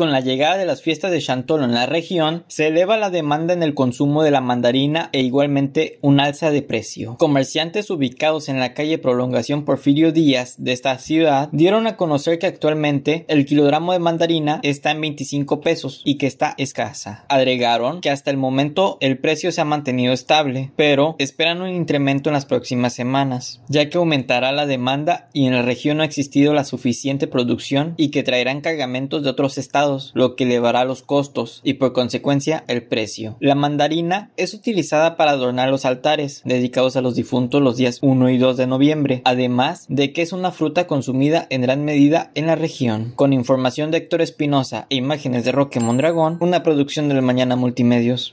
Con la llegada de las fiestas de Chantolo en la región, se eleva la demanda en el consumo de la mandarina e igualmente un alza de precio. Comerciantes ubicados en la calle Prolongación Porfirio Díaz de esta ciudad dieron a conocer que actualmente el kilogramo de mandarina está en 25 pesos y que está escasa. Agregaron que hasta el momento el precio se ha mantenido estable, pero esperan un incremento en las próximas semanas, ya que aumentará la demanda y en la región no ha existido la suficiente producción y que traerán cargamentos de otros estados lo que elevará los costos y por consecuencia el precio. La mandarina es utilizada para adornar los altares dedicados a los difuntos los días 1 y 2 de noviembre, además de que es una fruta consumida en gran medida en la región. Con información de Héctor Espinosa e imágenes de Roque Mondragón, una producción la Mañana Multimedios.